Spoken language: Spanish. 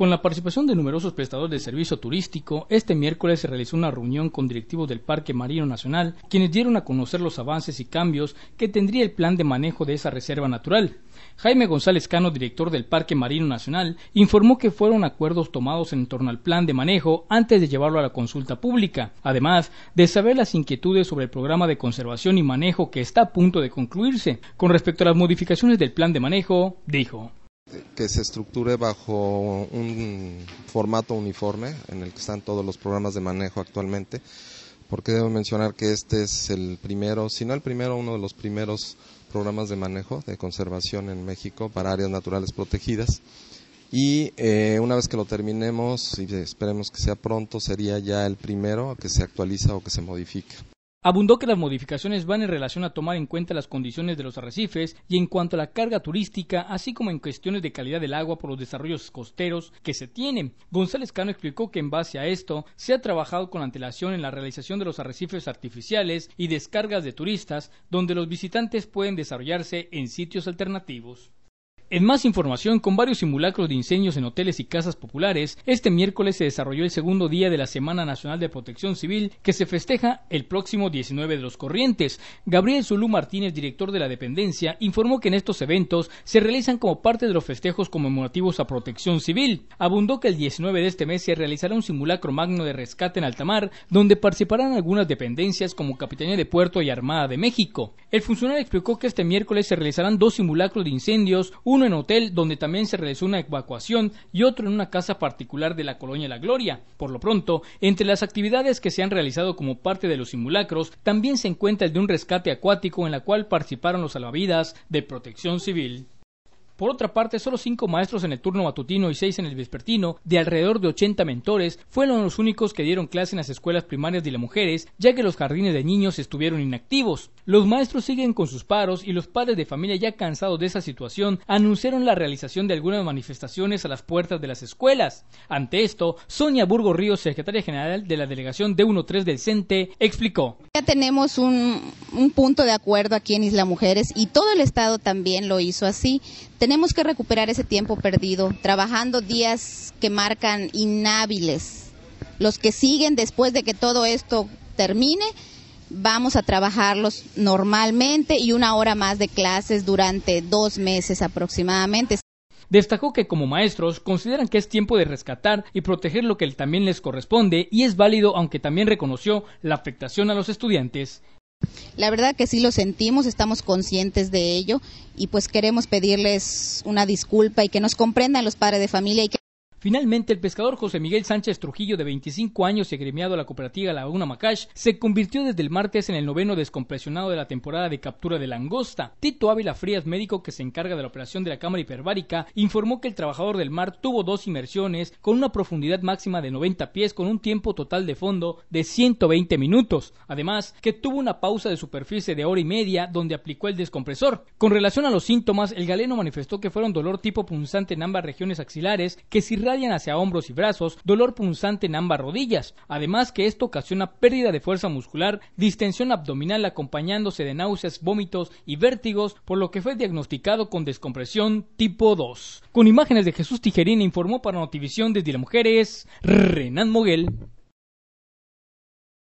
Con la participación de numerosos prestadores de servicio turístico, este miércoles se realizó una reunión con directivos del Parque Marino Nacional, quienes dieron a conocer los avances y cambios que tendría el plan de manejo de esa reserva natural. Jaime González Cano, director del Parque Marino Nacional, informó que fueron acuerdos tomados en torno al plan de manejo antes de llevarlo a la consulta pública, además de saber las inquietudes sobre el programa de conservación y manejo que está a punto de concluirse. Con respecto a las modificaciones del plan de manejo, dijo que se estructure bajo un formato uniforme en el que están todos los programas de manejo actualmente, porque debo mencionar que este es el primero, si no el primero, uno de los primeros programas de manejo de conservación en México para áreas naturales protegidas. Y eh, una vez que lo terminemos, y esperemos que sea pronto, sería ya el primero que se actualiza o que se modifica. Abundó que las modificaciones van en relación a tomar en cuenta las condiciones de los arrecifes y en cuanto a la carga turística, así como en cuestiones de calidad del agua por los desarrollos costeros que se tienen. González Cano explicó que en base a esto se ha trabajado con antelación en la realización de los arrecifes artificiales y descargas de turistas, donde los visitantes pueden desarrollarse en sitios alternativos. En más información, con varios simulacros de incendios en hoteles y casas populares, este miércoles se desarrolló el segundo día de la Semana Nacional de Protección Civil que se festeja el próximo 19 de los Corrientes. Gabriel Zulu Martínez, director de la dependencia, informó que en estos eventos se realizan como parte de los festejos conmemorativos a Protección Civil. Abundó que el 19 de este mes se realizará un simulacro magno de rescate en Altamar, donde participarán algunas dependencias como Capitanía de Puerto y Armada de México. El funcionario explicó que este miércoles se realizarán dos simulacros de incendios, uno uno en hotel donde también se realizó una evacuación y otro en una casa particular de la colonia La Gloria. Por lo pronto, entre las actividades que se han realizado como parte de los simulacros, también se encuentra el de un rescate acuático en la cual participaron los salvavidas de protección civil. Por otra parte, solo cinco maestros en el turno matutino y seis en el vespertino, de alrededor de 80 mentores, fueron los únicos que dieron clase en las escuelas primarias de Isla mujeres, ya que los jardines de niños estuvieron inactivos. Los maestros siguen con sus paros y los padres de familia ya cansados de esa situación anunciaron la realización de algunas manifestaciones a las puertas de las escuelas. Ante esto, Sonia Burgo Ríos, secretaria general de la delegación D13 del CENTE, explicó. Ya tenemos un, punto de acuerdo aquí en Isla Mujeres y todo el Estado también lo hizo así. Tenemos que recuperar ese tiempo perdido, trabajando días que marcan inhábiles. Los que siguen después de que todo esto termine, vamos a trabajarlos normalmente y una hora más de clases durante dos meses aproximadamente. Destacó que como maestros consideran que es tiempo de rescatar y proteger lo que también les corresponde y es válido aunque también reconoció la afectación a los estudiantes. La verdad que sí lo sentimos, estamos conscientes de ello y pues queremos pedirles una disculpa y que nos comprendan los padres de familia y que Finalmente, el pescador José Miguel Sánchez Trujillo, de 25 años y agremiado a la cooperativa Laguna Macash, se convirtió desde el martes en el noveno descompresionado de la temporada de captura de langosta. Tito Ávila Frías, médico que se encarga de la operación de la cámara hiperbárica, informó que el trabajador del mar tuvo dos inmersiones con una profundidad máxima de 90 pies con un tiempo total de fondo de 120 minutos. Además, que tuvo una pausa de superficie de hora y media donde aplicó el descompresor. Con relación a los síntomas, el galeno manifestó que fueron dolor tipo punzante en ambas regiones axilares que si hacia hombros y brazos, dolor punzante en ambas rodillas, además que esto ocasiona pérdida de fuerza muscular, distensión abdominal acompañándose de náuseas, vómitos y vértigos, por lo que fue diagnosticado con descompresión tipo 2. Con imágenes de Jesús Tijerina informó para Notivisión desde la Mujeres, Renan Moguel.